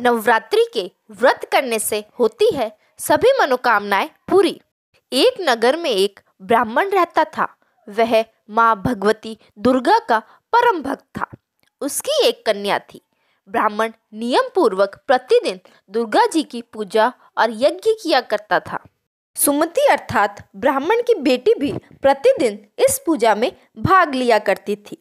नवरात्रि के व्रत करने से होती है सभी मनोकामनाएं पूरी एक नगर में एक ब्राह्मण रहता था वह माँ भगवती दुर्गा का परम भक्त था उसकी एक कन्या थी ब्राह्मण नियम पूर्वक प्रतिदिन दुर्गा जी की पूजा और यज्ञ किया करता था सुमति अर्थात ब्राह्मण की बेटी भी प्रतिदिन इस पूजा में भाग लिया करती थी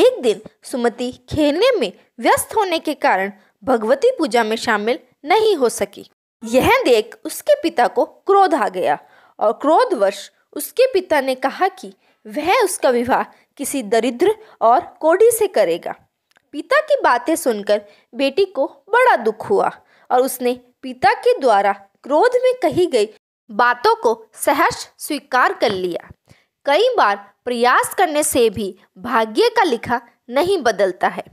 एक दिन सुमति खेलने में व्यस्त होने के कारण भगवती पूजा में शामिल नहीं हो सकी यह देख उसके पिता को क्रोध आ गया और क्रोधवश उसके पिता ने कहा कि वह उसका विवाह किसी दरिद्र और कोढ़ी से करेगा पिता की बातें सुनकर बेटी को बड़ा दुख हुआ और उसने पिता के द्वारा क्रोध में कही गई बातों को सहर्ष स्वीकार कर लिया कई बार प्रयास करने से भी भाग्य का लिखा नहीं बदलता है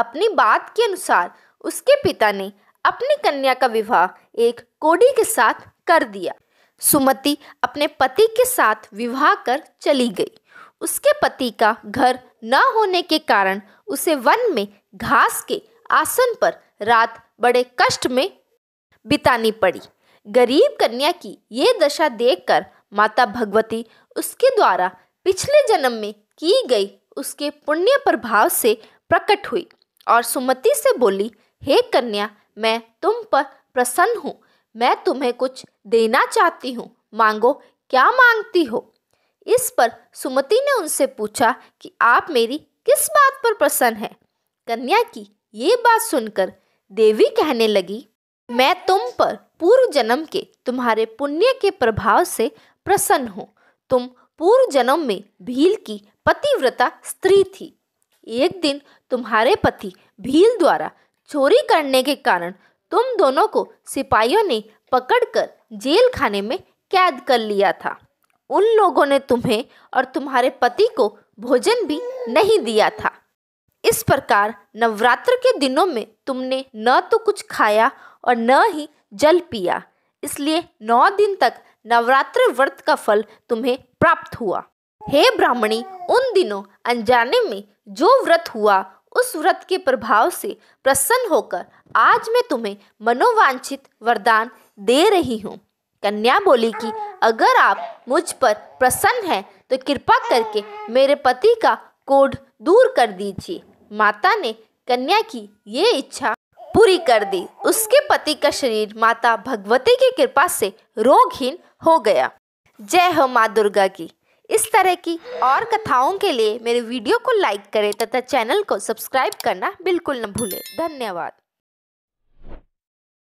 अपनी बात के अनुसार उसके पिता ने अपनी कन्या का विवाह एक कोडी के साथ कर दिया सुमति अपने पति के साथ विवाह कर चली गई उसके पति का घर न होने के कारण उसे वन में घास के आसन पर रात बड़े कष्ट में बितानी पड़ी गरीब कन्या की ये दशा देखकर माता भगवती उसके द्वारा पिछले जन्म में की गई उसके पुण्य प्रभाव से प्रकट हुई और सुमति से बोली हे कन्या मैं तुम पर प्रसन्न हूँ मैं तुम्हें कुछ देना चाहती हूँ मांगो क्या मांगती हो इस पर सुमति ने उनसे पूछा कि आप मेरी किस बात पर प्रसन्न है कन्या की ये बात सुनकर देवी कहने लगी मैं तुम पर पूर्व जन्म के तुम्हारे पुण्य के प्रभाव से प्रसन्न हूँ तुम पूर्व जन्म में भील की पतिव्रता स्त्री थी एक दिन तुम्हारे पति भील द्वारा चोरी करने के कारण तुम दोनों को सिपाहियों ने पकड़कर जेल खाने में कैद कर लिया था उन लोगों ने तुम्हें और तुम्हारे पति को भोजन भी नहीं दिया था इस प्रकार नवरात्र के दिनों में तुमने न तो कुछ खाया और न ही जल पिया इसलिए नौ दिन तक नवरात्र व्रत का फल तुम्हें प्राप्त हुआ हे ब्राह्मणी उन दिनों अनजाने में जो व्रत हुआ उस व्रत के प्रभाव से प्रसन्न होकर आज मैं तुम्हें मनोवांछित वरदान दे रही हूँ कन्या बोली कि अगर आप मुझ पर प्रसन्न हैं तो कृपा करके मेरे पति का कोढ़ दूर कर दीजिए माता ने कन्या की ये इच्छा पूरी कर दी उसके पति का शरीर माता भगवती की कृपा से रोगहीन हो गया जय हो माँ दुर्गा की इस तरह की और कथाओं के लिए मेरे वीडियो को लाइक करें तथा चैनल को सब्सक्राइब करना बिल्कुल न भूलें धन्यवाद